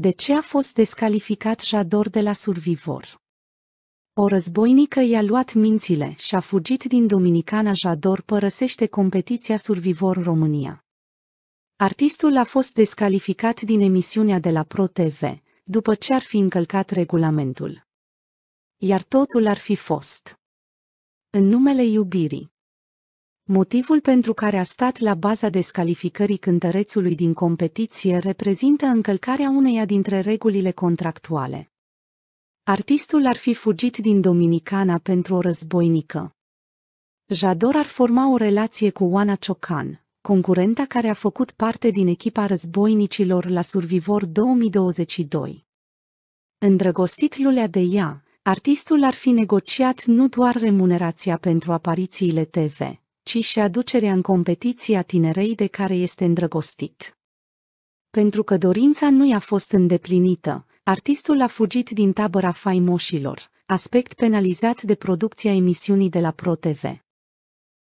De ce a fost descalificat Jador de la Survivor? O războinică i-a luat mințile și a fugit din Dominicana Jador părăsește competiția Survivor România. Artistul a fost descalificat din emisiunea de la Pro TV, după ce ar fi încălcat regulamentul. Iar totul ar fi fost. În numele iubirii. Motivul pentru care a stat la baza descalificării cântărețului din competiție reprezintă încălcarea uneia dintre regulile contractuale. Artistul ar fi fugit din Dominicana pentru o războinică. Jador ar forma o relație cu Oana Ciocan, concurenta care a făcut parte din echipa războinicilor la Survivor 2022. Îndrăgostit Lulea de ea, artistul ar fi negociat nu doar remunerația pentru aparițiile TV, ci și aducerea în competiție a tinerei de care este îndrăgostit. Pentru că dorința nu i-a fost îndeplinită, artistul a fugit din tabăra faimoșilor, aspect penalizat de producția emisiunii de la ProTV.